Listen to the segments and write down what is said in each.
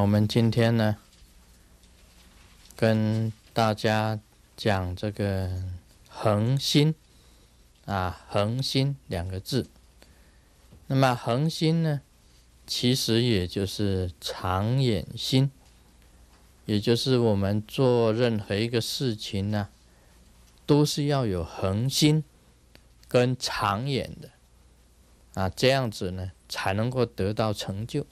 我们今天呢，跟大家讲这个“恒心”啊，“恒心”两个字。那么“恒心”呢，其实也就是长远心，也就是我们做任何一个事情呢，都是要有恒心跟长远的啊，这样子呢，才能够得到成就。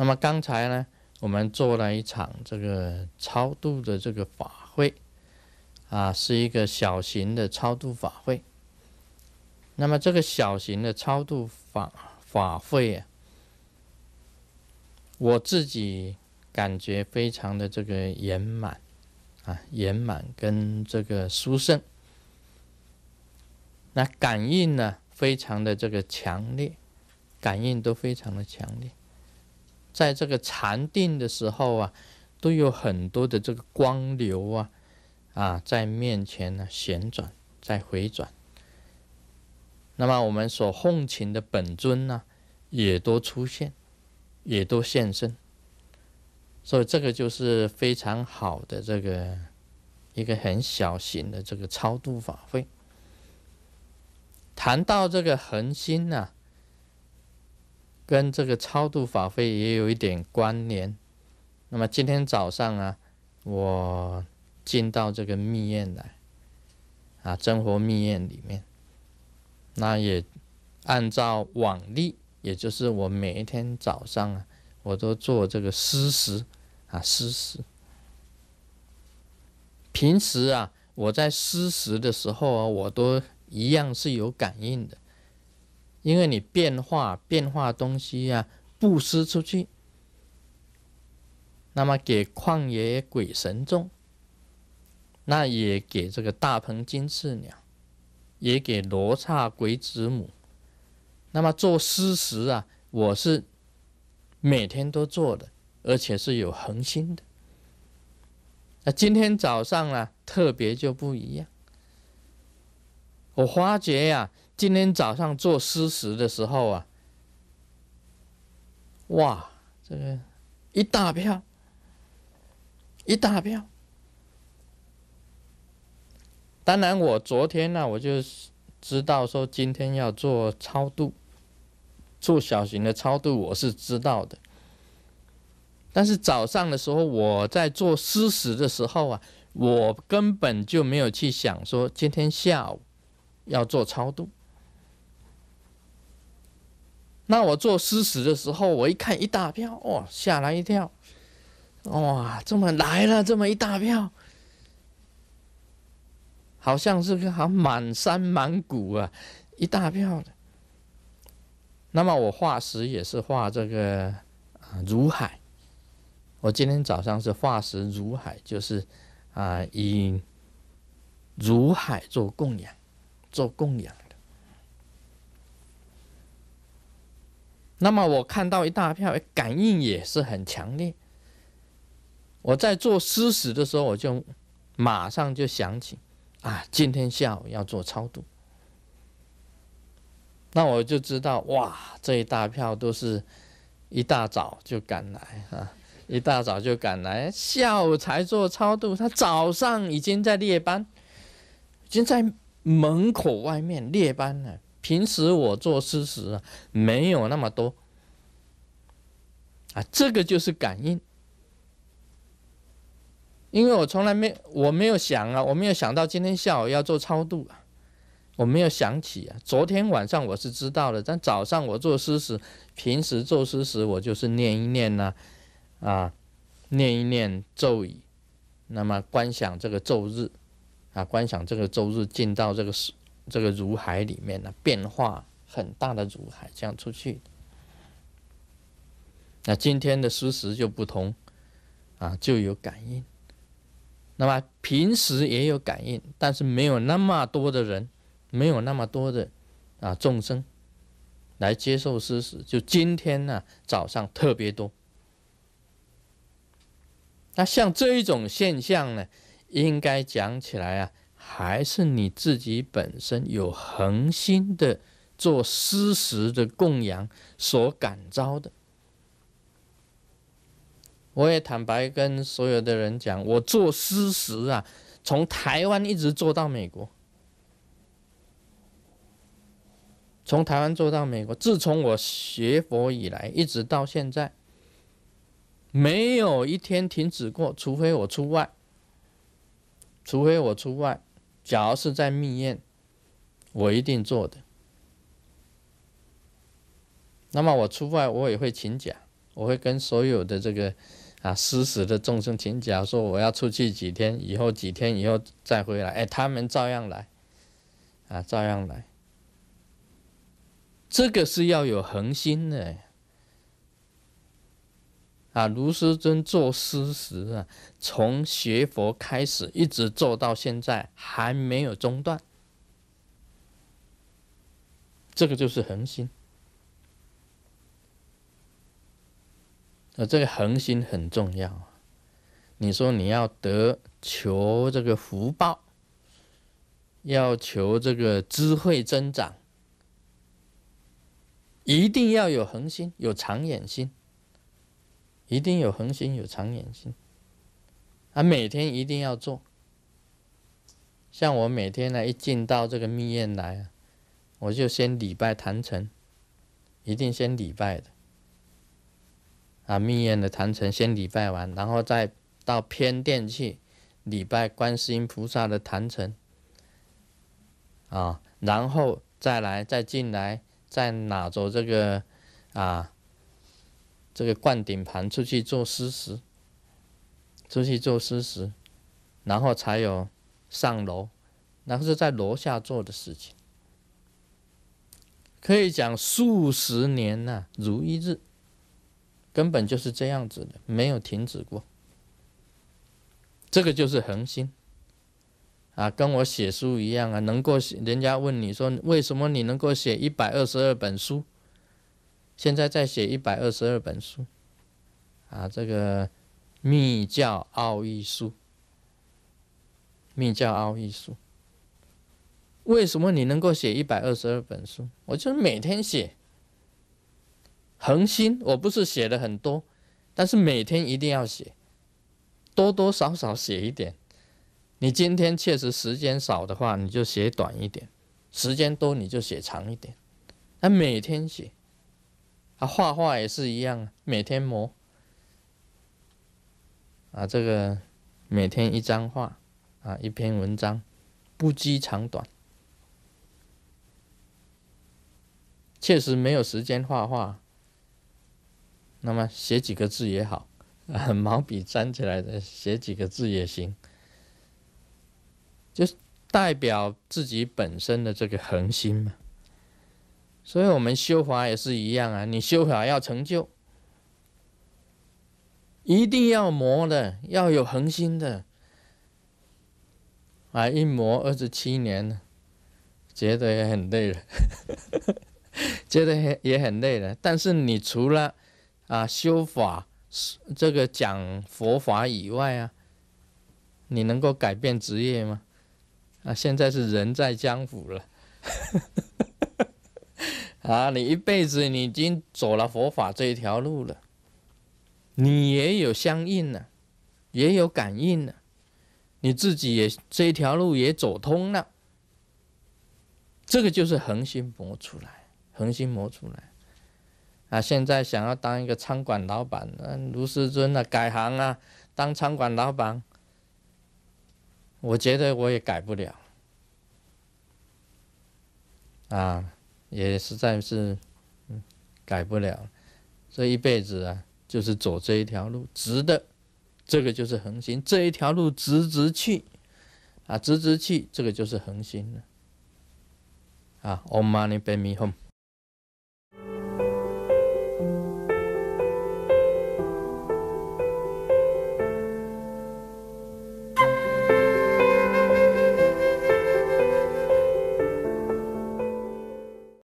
那么刚才呢，我们做了一场这个超度的这个法会，啊，是一个小型的超度法会。那么这个小型的超度法法会，啊，我自己感觉非常的这个圆满，啊，圆满跟这个殊胜，那感应呢，非常的这个强烈，感应都非常的强烈。在这个禅定的时候啊，都有很多的这个光流啊，啊，在面前呢旋转，在回转。那么我们所奉请的本尊呢，也都出现，也都现身。所以这个就是非常好的这个一个很小型的这个超度法会。谈到这个恒星呢。跟这个超度法会也有一点关联。那么今天早上啊，我进到这个密院来啊，真佛密院里面，那也按照往例，也就是我每一天早上啊，我都做这个施食啊，施食。平时啊，我在施食的时候啊，我都一样是有感应的。因为你变化变化东西呀，布施出去，那么给旷野鬼神众，那也给这个大鹏金翅鸟，也给罗刹鬼子母，那么做施食啊，我是每天都做的，而且是有恒心的。那今天早上呢，特别就不一样，我发觉呀。今天早上做施食的时候啊，哇，这个一大票，一大票。当然，我昨天呢，我就知道说今天要做超度，做小型的超度，我是知道的。但是早上的时候，我在做施食的时候啊，我根本就没有去想说今天下午要做超度。那我做诗词的时候，我一看一大票，哇，吓了一跳，哇，这么来了这么一大票，好像是个好满山满谷啊，一大票的。那么我画石也是画这个啊，如海。我今天早上是画石如海，就是啊，以如海做供养，做供养。那么我看到一大票感应也是很强烈。我在做施食的时候，我就马上就想起，啊，今天下午要做超度。那我就知道，哇，这一大票都是一大早就赶来啊，一大早就赶来，下午才做超度，他早上已经在列班，已经在门口外面列班了。平时我做诗时啊，没有那么多，啊，这个就是感应，因为我从来没我没有想啊，我没有想到今天下午要做超度啊，我没有想起啊。昨天晚上我是知道的，但早上我做诗时，平时做诗时我就是念一念呐，啊，念一念咒语，那么观想这个咒日，啊，观想这个周日进到这个世。这个如海里面呢，变化很大的如海，这样出去。那今天的事实就不同，啊，就有感应。那么平时也有感应，但是没有那么多的人，没有那么多的啊众生来接受事实。就今天呢，早上特别多。那像这一种现象呢，应该讲起来啊。还是你自己本身有恒心的做施食的供养所感召的。我也坦白跟所有的人讲，我做施食啊，从台湾一直做到美国，从台湾做到美国。自从我学佛以来，一直到现在，没有一天停止过，除非我出外，除非我出外。假如是在密宴，我一定做的。那么我出外，我也会请假，我会跟所有的这个啊，失时的众生请假，说我要出去几天，以后几天以后再回来。哎，他们照样来，啊，照样来。这个是要有恒心的。啊，卢师尊做师时啊，从学佛开始，一直做到现在，还没有中断。这个就是恒心。啊，这个恒心很重要你说你要得求这个福报，要求这个智慧增长，一定要有恒心，有长远心。一定有恒心，有长远心。啊，每天一定要做。像我每天呢，一进到这个密院来啊，我就先礼拜坛城，一定先礼拜的。啊，密院的坛城先礼拜完，然后再到偏殿去礼拜观世音菩萨的坛城。啊，然后再来，再进来，再拿走这个，啊。这个灌顶盘出去做施食，出去做施食，然后才有上楼，然后是在楼下做的事情。可以讲数十年呐，如一日，根本就是这样子的，没有停止过。这个就是恒心啊，跟我写书一样啊，能够写，人家问你说为什么你能够写一百二十二本书？现在在写一百二十二本书，啊，这个《密教奥义书》，《密教奥义书》，为什么你能够写一百二十二本书？我就是每天写，恒心。我不是写的很多，但是每天一定要写，多多少少写一点。你今天确实时间少的话，你就写短一点；时间多你就写长一点。他每天写。啊，画画也是一样，每天磨。啊，这个每天一张画，啊，一篇文章，不计长短。确实没有时间画画，那么写几个字也好，啊，毛笔粘起来的写几个字也行，就代表自己本身的这个恒心嘛。所以，我们修法也是一样啊！你修法要成就，一定要磨的，要有恒心的啊！一磨二十七年了，觉得也很累了，觉得也很累了。但是，你除了啊修法这个讲佛法以外啊，你能够改变职业吗？啊，现在是人在江湖了。啊！你一辈子你已经走了佛法这一条路了，你也有相应了，也有感应了，你自己也这一条路也走通了，这个就是恒心磨出来，恒心磨出来。啊！现在想要当一个餐馆老板，嗯，卢世尊啊，改行啊，当餐馆老板，我觉得我也改不了，啊。也实在是，嗯，改不了。这一辈子啊，就是走这一条路直的，这个就是恒心。这一条路直直去，啊，直直去，这个就是恒心了。啊，On m o n e y b a m e home。